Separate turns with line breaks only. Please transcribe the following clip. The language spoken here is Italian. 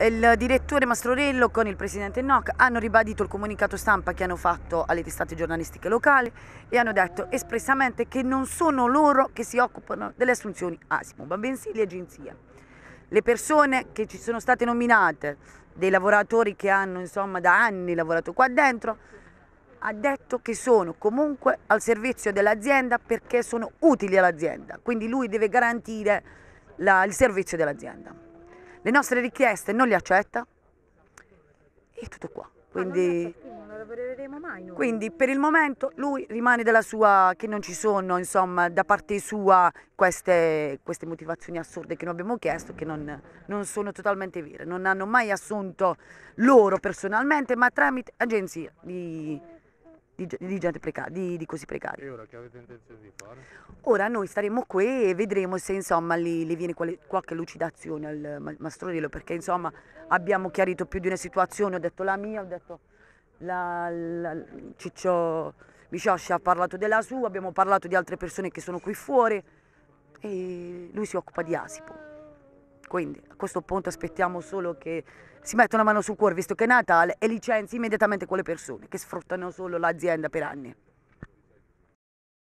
Il direttore Mastrorello con il presidente Noc hanno ribadito il comunicato stampa che hanno fatto alle testate giornalistiche locali e hanno detto espressamente che non sono loro che si occupano delle assunzioni ASIMO, ma bensì le agenzie. Le persone che ci sono state nominate, dei lavoratori che hanno insomma da anni lavorato qua dentro, ha detto che sono comunque al servizio dell'azienda perché sono utili all'azienda, quindi lui deve garantire la, il servizio dell'azienda le nostre richieste non le accetta e tutto qua. Quindi, quindi, per il momento lui rimane della sua, che non ci sono insomma, da parte sua queste, queste, motivazioni assurde che noi abbiamo chiesto, che non, non, sono totalmente vere, non hanno mai assunto loro personalmente, ma tramite agenzie di di, di, gente precaria, di, di così precaria.
E ora che avete intenzione di fare?
Ora noi staremo qui e vedremo se insomma le viene quali, qualche lucidazione al Mastrorillo perché insomma abbiamo chiarito più di una situazione, ho detto la mia, ho detto la, la Ciccio Bisciosci ha parlato della sua, abbiamo parlato di altre persone che sono qui fuori e lui si occupa di Asipo. Quindi a questo punto aspettiamo solo che si metta una mano sul cuore, visto che è Natale, e licenzi immediatamente quelle persone che sfruttano solo l'azienda per anni.